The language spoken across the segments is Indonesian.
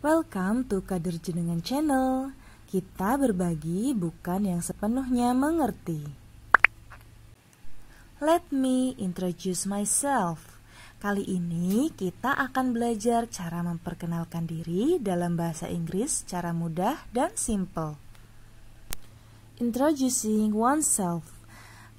Welcome to Kader Jenengan Channel. Kita berbagi bukan yang sepenuhnya mengerti. Let me introduce myself. Kali ini kita akan belajar cara memperkenalkan diri dalam bahasa Inggris secara mudah dan simple. Introducing oneself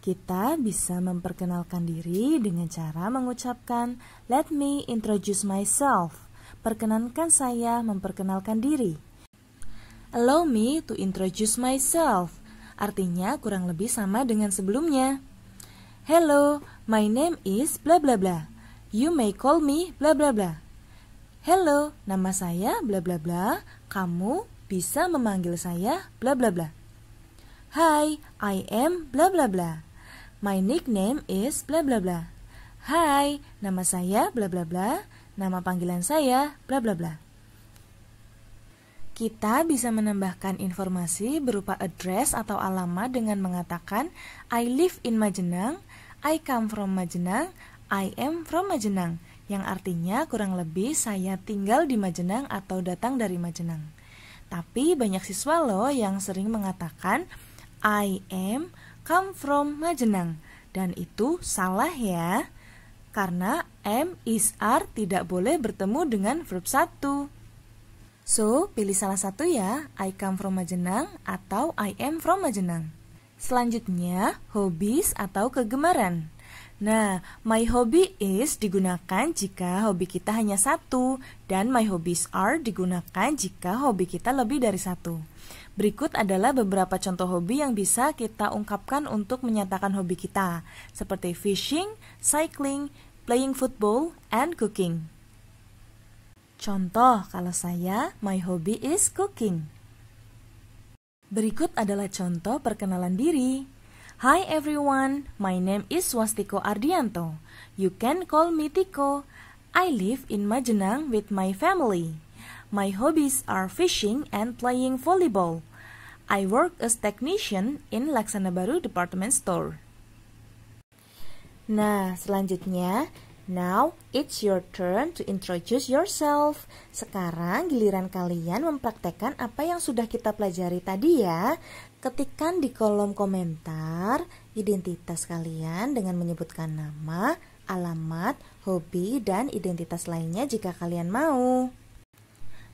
kita bisa memperkenalkan diri dengan cara mengucapkan "Let me introduce myself" perkenankan saya memperkenalkan diri. Allow me to introduce myself. Artinya kurang lebih sama dengan sebelumnya. Hello, my name is bla bla bla. You may call me bla bla bla. Hello, nama saya bla bla bla. Kamu bisa memanggil saya bla bla bla. Hi, I am bla bla bla. My nickname is bla bla bla. Hi, nama saya bla bla bla nama panggilan saya, bla bla bla. Kita bisa menambahkan informasi berupa address atau alamat dengan mengatakan I live in Majenang, I come from Majenang, I am from Majenang, yang artinya kurang lebih saya tinggal di Majenang atau datang dari Majenang. Tapi banyak siswa loh yang sering mengatakan I am come from Majenang dan itu salah ya karena M is are tidak boleh bertemu dengan verb 1. So, pilih salah satu ya, I come from Majenang atau I am from Majenang. Selanjutnya, hobbies atau kegemaran. Nah, my hobby is digunakan jika hobi kita hanya satu dan my hobbies are digunakan jika hobi kita lebih dari satu. Berikut adalah beberapa contoh hobi yang bisa kita ungkapkan untuk menyatakan hobi kita, seperti fishing, cycling, playing football, and cooking. Contoh, kalau saya, my hobby is cooking. Berikut adalah contoh perkenalan diri. Hi everyone, my name is Swastiko Ardianto. You can call me Tiko. I live in Majenang with my family. My hobbies are fishing and playing volleyball. I work as technician in Laksana Baru Department Store. Nah, selanjutnya Now, it's your turn to introduce yourself. Sekarang giliran kalian mempraktekkan apa yang sudah kita pelajari tadi ya. Ketikkan di kolom komentar identitas kalian dengan menyebutkan nama, alamat, hobi, dan identitas lainnya jika kalian mau.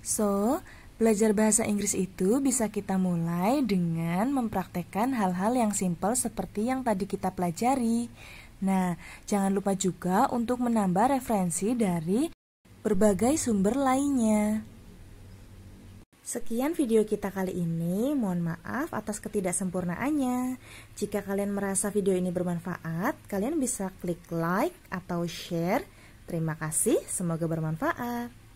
So, belajar bahasa Inggris itu bisa kita mulai dengan mempraktekkan hal-hal yang simpel seperti yang tadi kita pelajari. Nah, jangan lupa juga untuk menambah referensi dari berbagai sumber lainnya. Sekian video kita kali ini, mohon maaf atas ketidaksempurnaannya. Jika kalian merasa video ini bermanfaat, kalian bisa klik like atau share. Terima kasih, semoga bermanfaat.